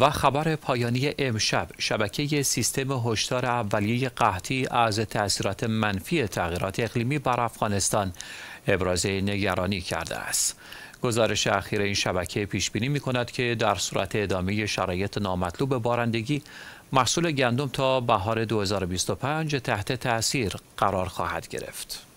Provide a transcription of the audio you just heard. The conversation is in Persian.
و خبر پایانی امشب شبکه سیستم هشدار اولیه قحطی از تاثیرات منفی تغییرات اقلیمی بر افغانستان ابراز نگرانی کرده است گزارش اخیر این شبکه پیش بینی می کند که در صورت ادامه شرایط نامطلوب بارندگی محصول گندم تا بهار 2025 تحت تاثیر قرار خواهد گرفت